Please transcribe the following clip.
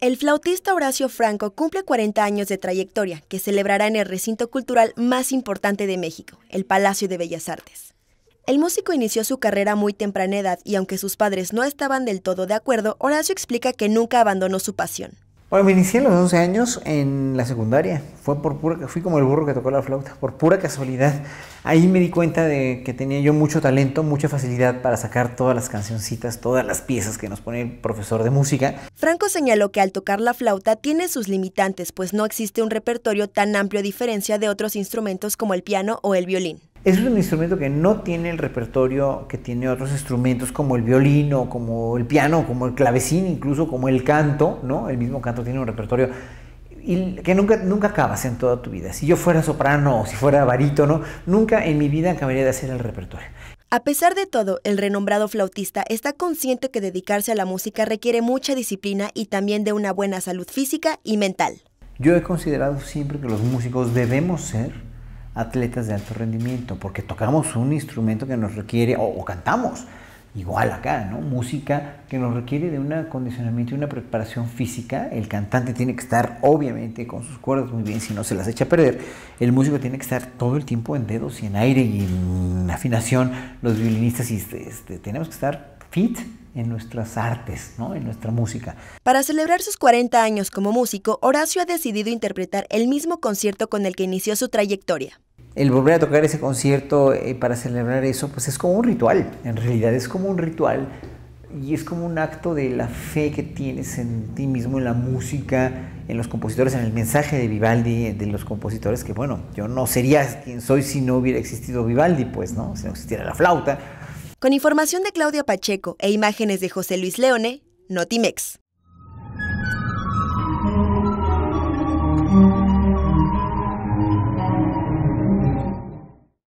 El flautista Horacio Franco cumple 40 años de trayectoria que celebrará en el recinto cultural más importante de México, el Palacio de Bellas Artes. El músico inició su carrera muy temprana edad y aunque sus padres no estaban del todo de acuerdo, Horacio explica que nunca abandonó su pasión. Bueno, me inicié a los 11 años en la secundaria. Fue por pura, fui como el burro que tocó la flauta, por pura casualidad. Ahí me di cuenta de que tenía yo mucho talento, mucha facilidad para sacar todas las cancioncitas, todas las piezas que nos pone el profesor de música. Franco señaló que al tocar la flauta tiene sus limitantes, pues no existe un repertorio tan amplio a diferencia de otros instrumentos como el piano o el violín. Es un instrumento que no tiene el repertorio que tiene otros instrumentos como el violino, como el piano, como el clavecín, incluso como el canto, ¿no? El mismo canto tiene un repertorio y que nunca, nunca acabas en toda tu vida. Si yo fuera soprano o si fuera barítono, nunca en mi vida acabaría de hacer el repertorio. A pesar de todo, el renombrado flautista está consciente que dedicarse a la música requiere mucha disciplina y también de una buena salud física y mental. Yo he considerado siempre que los músicos debemos ser atletas de alto rendimiento, porque tocamos un instrumento que nos requiere, o, cantamos, igual acá, ¿no? Música que nos requiere de un acondicionamiento y una preparación física. El cantante tiene que estar, obviamente, con sus cuerdas muy bien, si no se las echa a perder. El músico tiene que estar todo el tiempo en dedos y en aire y en afinación. Los violinistas, y este, este, tenemos que estar fit en nuestras artes, ¿no? en nuestra música. Para celebrar sus 40 años como músico, Horacio ha decidido interpretar el mismo concierto con el que inició su trayectoria el volver a tocar ese concierto eh, para celebrar eso, pues es como un ritual, en realidad es como un ritual y es como un acto de la fe que tienes en ti mismo, en la música, en los compositores, en el mensaje de Vivaldi, de los compositores, que bueno, yo no sería quien soy si no hubiera existido Vivaldi, pues, ¿no? Si no existiera la flauta. Con información de Claudia Pacheco e imágenes de José Luis Leone, Notimex.